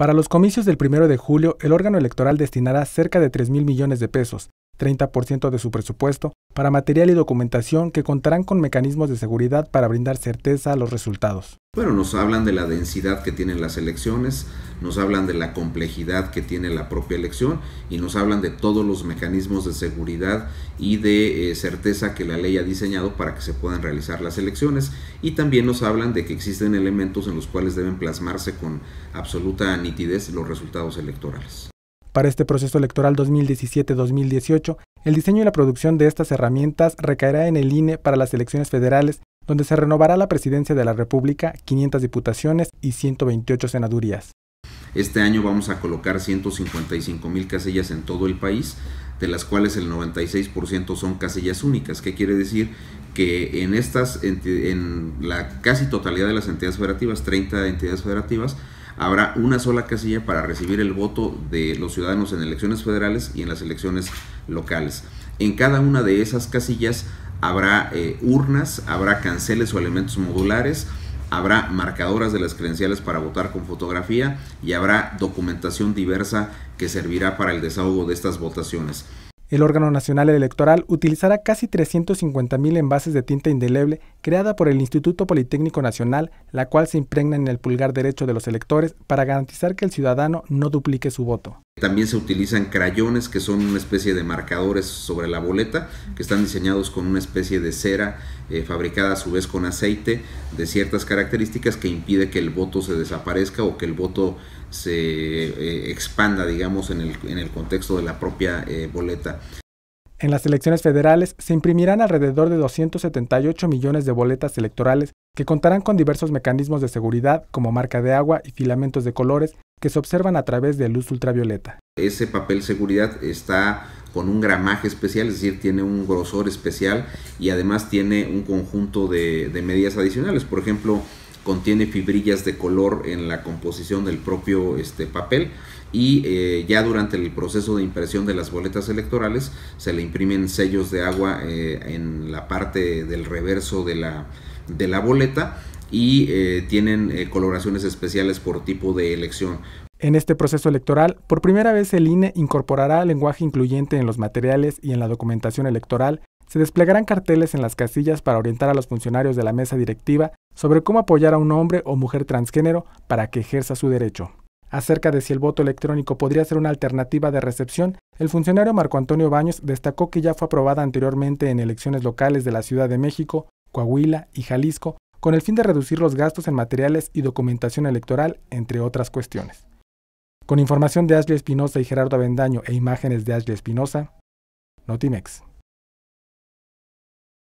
Para los comicios del 1 de julio, el órgano electoral destinará cerca de 3 mil millones de pesos, 30% de su presupuesto para material y documentación que contarán con mecanismos de seguridad para brindar certeza a los resultados. Bueno, nos hablan de la densidad que tienen las elecciones, nos hablan de la complejidad que tiene la propia elección y nos hablan de todos los mecanismos de seguridad y de eh, certeza que la ley ha diseñado para que se puedan realizar las elecciones y también nos hablan de que existen elementos en los cuales deben plasmarse con absoluta nitidez los resultados electorales. Para este proceso electoral 2017-2018, el diseño y la producción de estas herramientas recaerá en el INE para las elecciones federales, donde se renovará la presidencia de la República, 500 diputaciones y 128 senadurías. Este año vamos a colocar 155 mil casillas en todo el país, de las cuales el 96% son casillas únicas. que quiere decir? Que en estas, en la casi totalidad de las entidades federativas, 30 entidades federativas, Habrá una sola casilla para recibir el voto de los ciudadanos en elecciones federales y en las elecciones locales. En cada una de esas casillas habrá eh, urnas, habrá canceles o elementos modulares, habrá marcadoras de las credenciales para votar con fotografía y habrá documentación diversa que servirá para el desahogo de estas votaciones. El órgano nacional electoral utilizará casi 350.000 envases de tinta indeleble creada por el Instituto Politécnico Nacional, la cual se impregna en el pulgar derecho de los electores para garantizar que el ciudadano no duplique su voto. También se utilizan crayones que son una especie de marcadores sobre la boleta que están diseñados con una especie de cera eh, fabricada a su vez con aceite de ciertas características que impide que el voto se desaparezca o que el voto se eh, expanda, digamos, en el, contexto de la propia eh, boleta. En las elecciones federales se imprimirán alrededor de 278 millones de boletas electorales que contarán con diversos mecanismos de seguridad como marca de agua y filamentos de colores que se observan a través de luz ultravioleta. Ese papel seguridad está con un gramaje especial, es decir, tiene un grosor especial y además tiene un conjunto de, medidas adicionales. Por ejemplo, contiene fibrillas de color en la composición del propio este, papel y eh, ya durante el proceso de impresión de las boletas electorales se le imprimen sellos de agua eh, en la parte del reverso de la, de la boleta y eh, tienen eh, coloraciones especiales por tipo de elección. En este proceso electoral, por primera vez el INE incorporará lenguaje incluyente en los materiales y en la documentación electoral. Se desplegarán carteles en las casillas para orientar a los funcionarios de la mesa directiva sobre cómo apoyar a un hombre o mujer transgénero para que ejerza su derecho. Acerca de si el voto electrónico podría ser una alternativa de recepción, el funcionario Marco Antonio Baños destacó que ya fue aprobada anteriormente en elecciones locales de la Ciudad de México, Coahuila y Jalisco, con el fin de reducir los gastos en materiales y documentación electoral, entre otras cuestiones. Con información de Ashley Espinosa y Gerardo Avendaño e imágenes de Ashley Espinosa, Notimex.